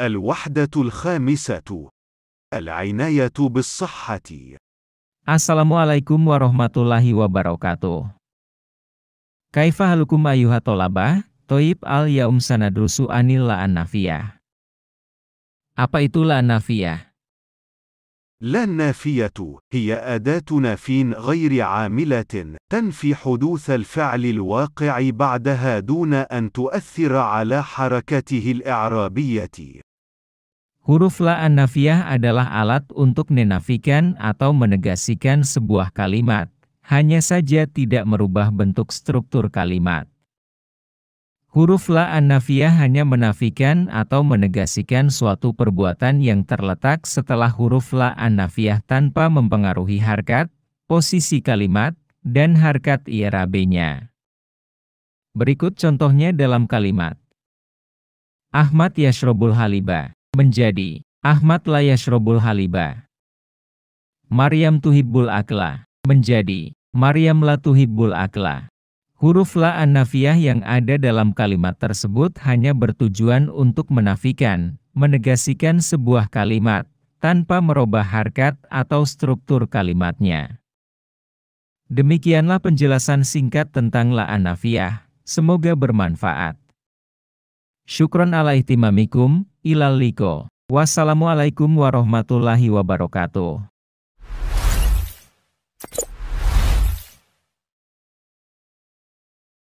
الوحدة الخامسة العناية بالصحة Assalamualaikum warahmatullahi wabarakatuh. Kaifa halukum toib al yaum sanadrusu anil la'an Apa itu la'an لا النافية هي أداة نافين غير عاملة تنفي حدوث الفعل الواقع بعدها دون أن تؤثر على حركته الإعرابية. Huruf la annafiyah adalah alat untuk menafikan atau menegasikan sebuah kalimat, hanya saja tidak merubah bentuk struktur kalimat. Huruf la an hanya menafikan atau menegasikan suatu perbuatan yang terletak setelah huruf la an tanpa mempengaruhi harkat, posisi kalimat, dan harkat irabenya. Berikut contohnya dalam kalimat. Ahmad yashrobul haliba menjadi Ahmad la yashrobul haliba. Maryam tuhibbul akla menjadi Maryam la tuhibbul akla. Huruf la an-nafiyah yang ada dalam kalimat tersebut hanya bertujuan untuk menafikan, menegasikan sebuah kalimat, tanpa merubah harkat atau struktur kalimatnya. Demikianlah penjelasan singkat tentang la an-nafiyah. Semoga bermanfaat. Syukron ala ihtimamikum, ilal liko. Wassalamualaikum warahmatullahi wabarakatuh.